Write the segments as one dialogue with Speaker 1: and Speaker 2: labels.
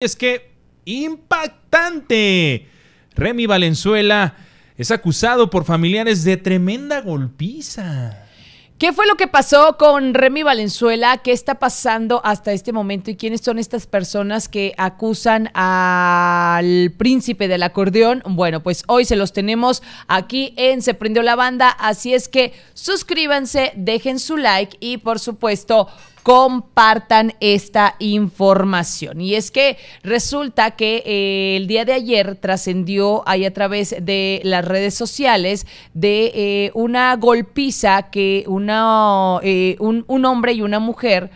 Speaker 1: Es que impactante. Remy Valenzuela es acusado por familiares de tremenda golpiza.
Speaker 2: ¿Qué fue lo que pasó con Remy Valenzuela? ¿Qué está pasando hasta este momento? ¿Y quiénes son estas personas que acusan al príncipe del acordeón? Bueno, pues hoy se los tenemos aquí en Se Prendió la Banda. Así es que suscríbanse, dejen su like y por supuesto compartan esta información. Y es que resulta que eh, el día de ayer trascendió ahí a través de las redes sociales de eh, una golpiza que eh, un, hombre y una mujer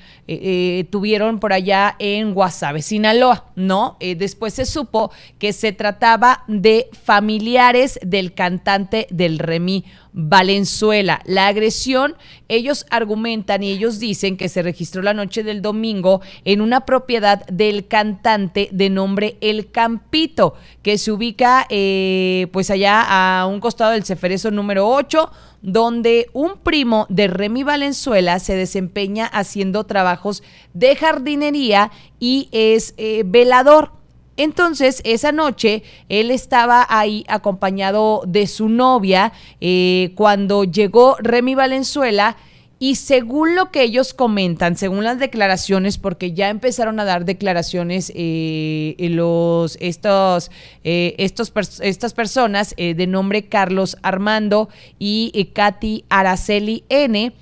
Speaker 2: tuvieron por allá en Guasave, Sinaloa, ¿no? después se supo que se trataba de familiares del cantante del Remi, Valenzuela. La agresión, ellos argumentan y ellos dicen que se registró la noche del domingo en una propiedad del cantante de nombre El Campito, que se ubica eh, pues allá a un costado del Ceferezo número 8, donde un primo de Remy Valenzuela se desempeña haciendo trabajos de jardinería y es eh, velador. Entonces, esa noche, él estaba ahí acompañado de su novia eh, cuando llegó Remy Valenzuela. Y según lo que ellos comentan, según las declaraciones, porque ya empezaron a dar declaraciones eh, los, estos, eh, estos, estas personas de nombre Carlos Armando y Katy Araceli N,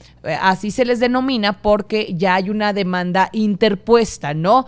Speaker 2: así se les denomina porque ya hay una demanda interpuesta, ¿no?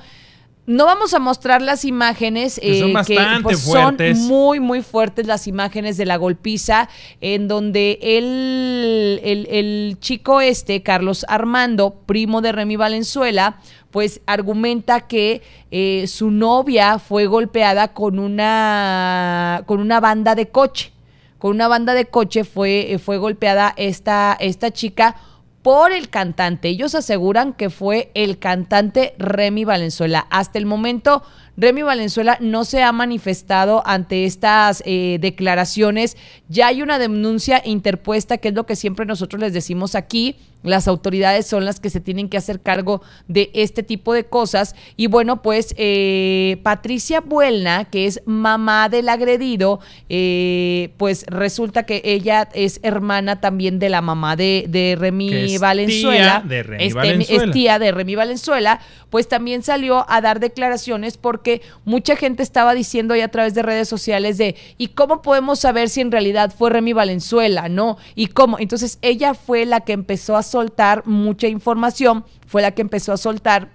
Speaker 2: No vamos a mostrar las imágenes que son eh, pues, muy, muy fuertes las imágenes de la golpiza, en donde el, el, chico este, Carlos Armando, primo de Remy Valenzuela, pues argumenta que eh, su novia fue golpeada con una, con una banda de coche. Con una banda de coche fue, fue golpeada esta, esta chica por el cantante. Ellos aseguran que fue el cantante Remy Valenzuela. Hasta el momento Remy Valenzuela no se ha manifestado ante estas eh, declaraciones. Ya hay una denuncia interpuesta, que es lo que siempre nosotros les decimos aquí. Las autoridades son las que se tienen que hacer cargo de este tipo de cosas. Y bueno, pues eh, Patricia Buelna, que es mamá del agredido, eh, pues resulta que ella es hermana también de la mamá de, Remy Valenzuela. de Valenzuela. Es tía de Remy Valenzuela. Pues también salió a dar declaraciones porque porque mucha gente estaba diciendo ahí a través de redes sociales de, ¿y cómo podemos saber si en realidad fue Remy Valenzuela, no? ¿Y cómo? Entonces ella fue la que empezó a soltar mucha información, fue la que empezó a soltar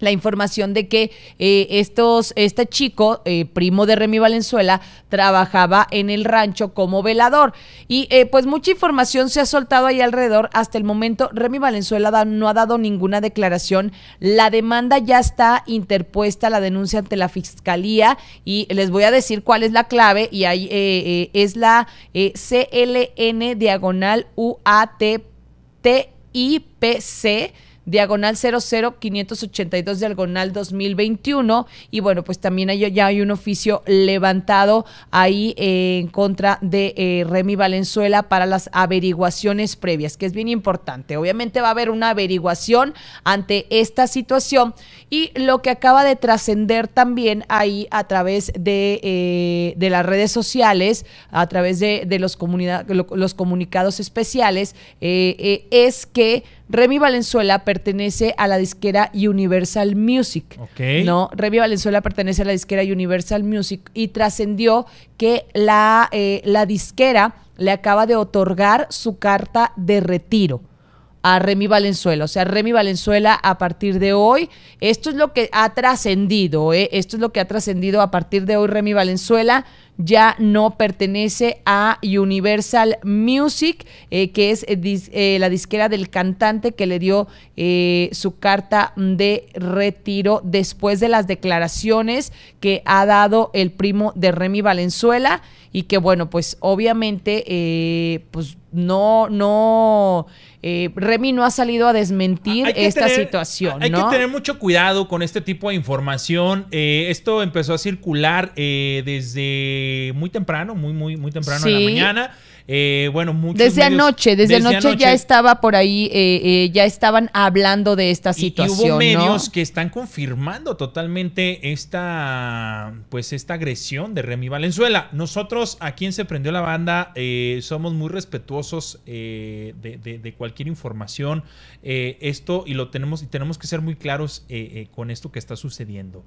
Speaker 2: la información de que eh, estos, este chico, eh, primo de Remy Valenzuela, trabajaba en el rancho como velador. Y eh, pues mucha información se ha soltado ahí alrededor. Hasta el momento, Remy Valenzuela no ha dado ninguna declaración. La demanda ya está interpuesta, la denuncia ante la fiscalía. Y les voy a decir cuál es la clave. Y ahí es la CLN diagonal C diagonal 00582, diagonal 2021. Y bueno, pues también ya hay un oficio levantado ahí eh, en contra de eh, Remy Valenzuela para las averiguaciones previas, que es bien importante. Obviamente va a haber una averiguación ante esta situación y lo que acaba de trascender también ahí a través de, eh, las redes sociales, a través de, los comunicados especiales, es que Remy Valenzuela pertenece a la disquera Universal Music. ¿no? Remy Valenzuela pertenece a la disquera Universal Music y trascendió que la, eh, la disquera le acaba de otorgar su carta de retiro a Remy Valenzuela. O sea, Remy Valenzuela a partir de hoy, esto es lo que ha trascendido, ¿eh? esto es lo que ha trascendido a partir de hoy Remy Valenzuela ya no pertenece a Universal Music, eh, que es eh, eh, la disquera del cantante que le dio su carta de retiro después de las declaraciones que ha dado el primo de Remy Valenzuela y que bueno, pues obviamente, pues no, no, eh, Remy no ha salido a desmentir esta situación. Hay que tener
Speaker 1: mucho cuidado con este tipo de información. esto empezó a circular desde eh, muy temprano, muy, muy, muy temprano en la mañana. Eh, bueno, desde anoche, desde, anoche, ya
Speaker 2: estaba por ahí, eh, ya estaban hablando de esta situación. Y, hubo medios
Speaker 1: que están confirmando totalmente esta, pues esta agresión de Remy Valenzuela. Nosotros a quien se prendió la banda somos muy respetuosos de, de, cualquier información. esto y lo tenemos y tenemos que ser muy claros con esto que está sucediendo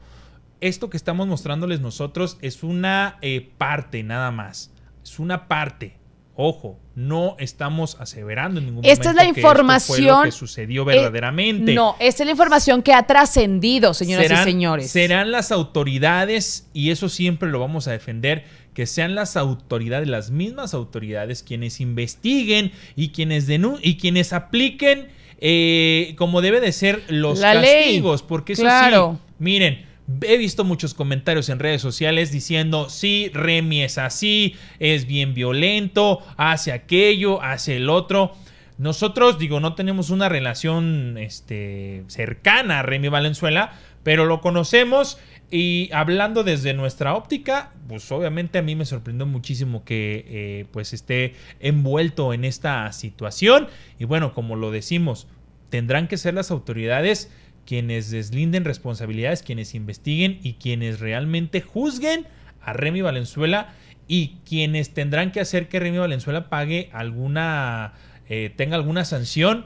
Speaker 1: esto que estamos mostrándoles nosotros es una eh, parte nada más. Es una parte. Ojo, no estamos aseverando en ningún esta momento. Esta es la información. que sucedió verdaderamente. Eh, no,
Speaker 2: esta es la información que ha trascendido, señoras y señores.
Speaker 1: Serán las autoridades, y eso siempre lo vamos a defender, que sean las autoridades, las mismas autoridades, quienes investiguen y quienes, y quienes apliquen eh, como debe de ser los castigos. Porque eso claro. sí, miren he visto muchos comentarios en redes sociales diciendo, sí, Remy es así, es bien violento, hace aquello, hace el otro. Nosotros, digo, no tenemos una relación este, cercana a Remy Valenzuela, pero lo conocemos y hablando desde nuestra óptica, pues obviamente a mí me sorprendió muchísimo que eh, pues esté envuelto en esta situación. Y bueno, como lo decimos, tendrán que ser las autoridades quienes deslinden responsabilidades, quienes investiguen y quienes realmente juzguen a Remy Valenzuela y quienes tendrán que hacer que Remy Valenzuela pague alguna, eh, tenga alguna sanción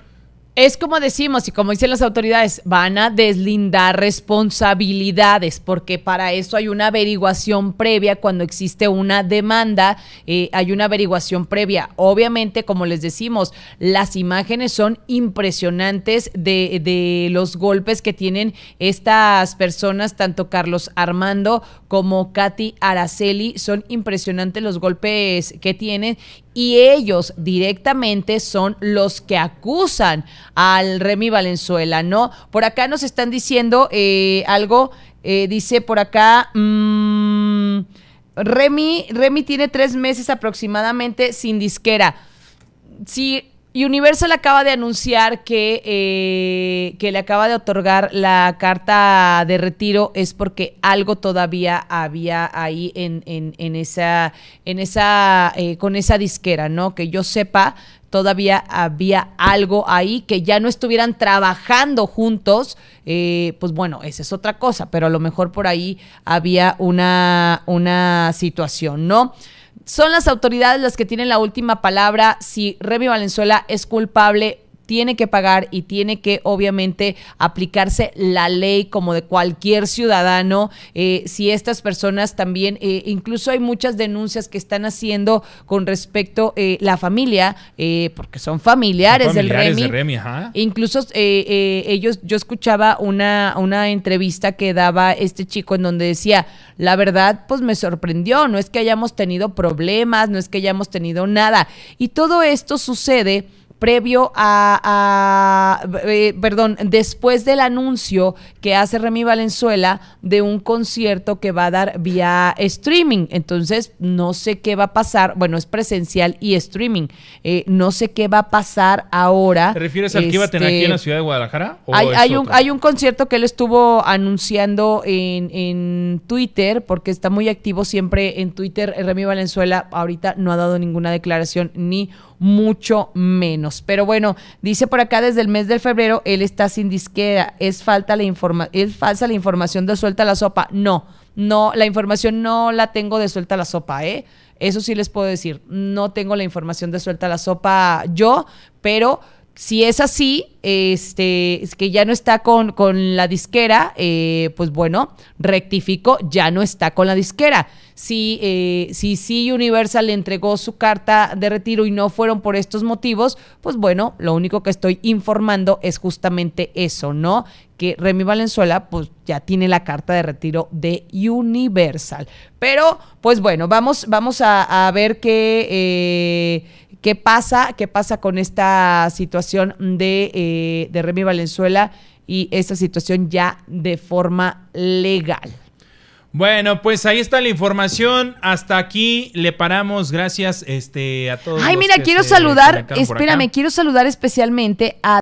Speaker 2: es como decimos y como dicen las autoridades, van a deslindar responsabilidades porque para eso hay una averiguación previa cuando existe una demanda, eh, hay una averiguación previa. Obviamente, como les decimos, las imágenes son impresionantes de, de los golpes que tienen estas personas, tanto Carlos Armando como Katy Araceli, son impresionantes los golpes que tienen y ellos directamente son los que acusan al Remy Valenzuela, ¿no? Por acá nos están diciendo eh, algo, eh, dice por acá... Mm, Remy, Remy tiene tres meses aproximadamente sin disquera. Sí, Universal acaba de anunciar que, eh, que le acaba de otorgar la carta de retiro es porque algo todavía había ahí en, en, en esa, en esa, eh, con esa disquera, ¿no? Que yo sepa, todavía había algo ahí que ya no estuvieran trabajando juntos, eh, pues bueno, esa es otra cosa, pero a lo mejor por ahí había una, una situación, ¿no? Son las autoridades las que tienen la última palabra si Remy Valenzuela es culpable tiene que pagar y tiene que obviamente aplicarse la ley como de cualquier ciudadano. Eh, si estas personas también, eh, incluso hay muchas denuncias que están haciendo con respecto eh, la familia, eh, porque son familiares, del Remy. ¿eh? Incluso ellos, yo escuchaba una, una entrevista que daba este chico en donde decía, la verdad, pues me sorprendió, no es que hayamos tenido problemas, no es que hayamos tenido nada. Y todo esto sucede previo a, eh, perdón, después del anuncio que hace Remy Valenzuela de un concierto que va a dar vía streaming. Entonces, no sé qué va a pasar. Bueno, es presencial y streaming. Eh, no sé qué va a pasar ahora. ¿Te refieres al que iba a tener aquí en la este, ciudad
Speaker 1: de Guadalajara? hay, hay,
Speaker 2: un, concierto que él estuvo anunciando en, en Twitter, porque está muy activo siempre en Twitter. Remy Valenzuela ahorita no ha dado ninguna declaración ni mucho menos. Pero bueno, dice por acá desde el mes de febrero, él está sin disquera, es, falta la informa es falsa la información de suelta la sopa. No, no, la información no la tengo de suelta la sopa, ¿eh? Eso sí les puedo decir, no tengo la información de suelta la sopa yo, pero si es así, este, es que ya no está con, con la disquera, eh, pues bueno, rectifico, ya no está con la disquera. Eh, si, si Universal le entregó su carta de retiro y no fueron por estos motivos, pues bueno, lo único que estoy informando es justamente eso, ¿no? Que Remy Valenzuela, pues ya tiene la carta de retiro de Universal. Pero, pues bueno, vamos, vamos a, ver qué. Eh, ¿Qué pasa? ¿Qué pasa con esta situación eh, de, Remy Valenzuela y esta situación ya de forma legal?
Speaker 1: Bueno, pues ahí está la información. Hasta aquí le paramos. Gracias este, a todos. Ay, mira, quiero saludar, espérame,
Speaker 2: quiero saludar especialmente a...